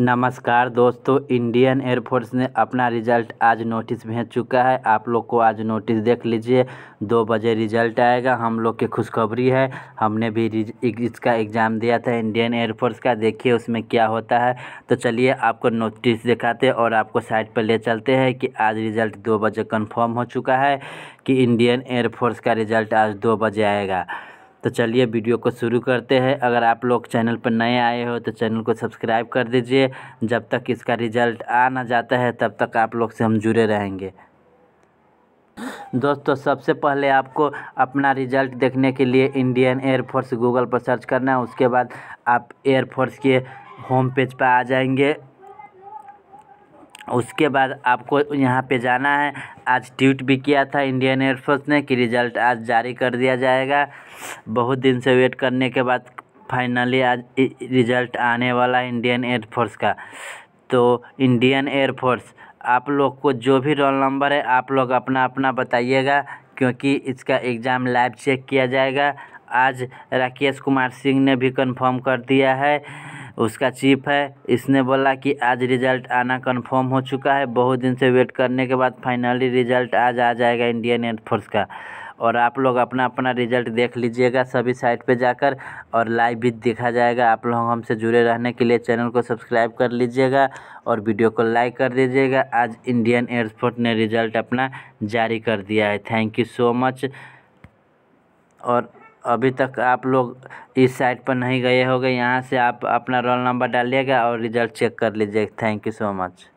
नमस्कार दोस्तों Indian air force ने अपना रिज़ल्ट आज नोटिस भेज चुका है आप लोग को आज नोटिस देख लीजिए दो बजे रिज़ल्ट आएगा हम लोग की खुशखबरी है हमने भी इसका एग्ज़ाम दिया था इंडियन एयरफोर्स का देखिए उसमें क्या होता है तो चलिए आपको नोटिस दिखाते हैं और आपको साइट पर ले चलते हैं कि आज रिज़ल्ट दो बजे कन्फर्म हो चुका है कि इंडियन एयरफोर्स का रिज़ल्ट आज दो बजे आएगा तो चलिए वीडियो को शुरू करते हैं अगर आप लोग चैनल पर नए आए हो तो चैनल को सब्सक्राइब कर दीजिए जब तक इसका रिज़ल्ट आ ना जाता है तब तक आप लोग से हम जुड़े रहेंगे दोस्तों सबसे पहले आपको अपना रिज़ल्ट देखने के लिए इंडियन एयरफोर्स गूगल पर सर्च करना है उसके बाद आप एयरफोर्स के होम पेज पर आ जाएंगे उसके बाद आपको यहाँ पे जाना है आज ट्वीट भी किया था इंडियन एयरफोर्स ने कि रिज़ल्ट आज जारी कर दिया जाएगा बहुत दिन से वेट करने के बाद फाइनली आज रिज़ल्ट आने वाला है इंडियन एयरफोर्स का तो इंडियन एयरफोर्स आप लोग को जो भी रोल नंबर है आप लोग अपना अपना बताइएगा क्योंकि इसका एग्ज़ाम लाइव चेक किया जाएगा आज राकेश कुमार सिंह ने भी कन्फर्म कर दिया है उसका चीफ है इसने बोला कि आज रिजल्ट आना कन्फर्म हो चुका है बहुत दिन से वेट करने के बाद फाइनली रिजल्ट आज आ जाएगा इंडियन एयरफोर्स का और आप लोग अपना अपना रिजल्ट देख लीजिएगा सभी साइट पे जाकर और लाइव भी देखा जाएगा आप लोग हमसे जुड़े रहने के लिए चैनल को सब्सक्राइब कर लीजिएगा और वीडियो को लाइक कर दीजिएगा आज इंडियन एयरफोर्स ने रिजल्ट अपना जारी कर दिया है थैंक यू सो मच और अभी तक आप लोग इस साइट पर नहीं गए होंगे यहाँ से आप अपना रोल नंबर डालिएगा और रिजल्ट चेक कर लीजिए थैंक यू सो मच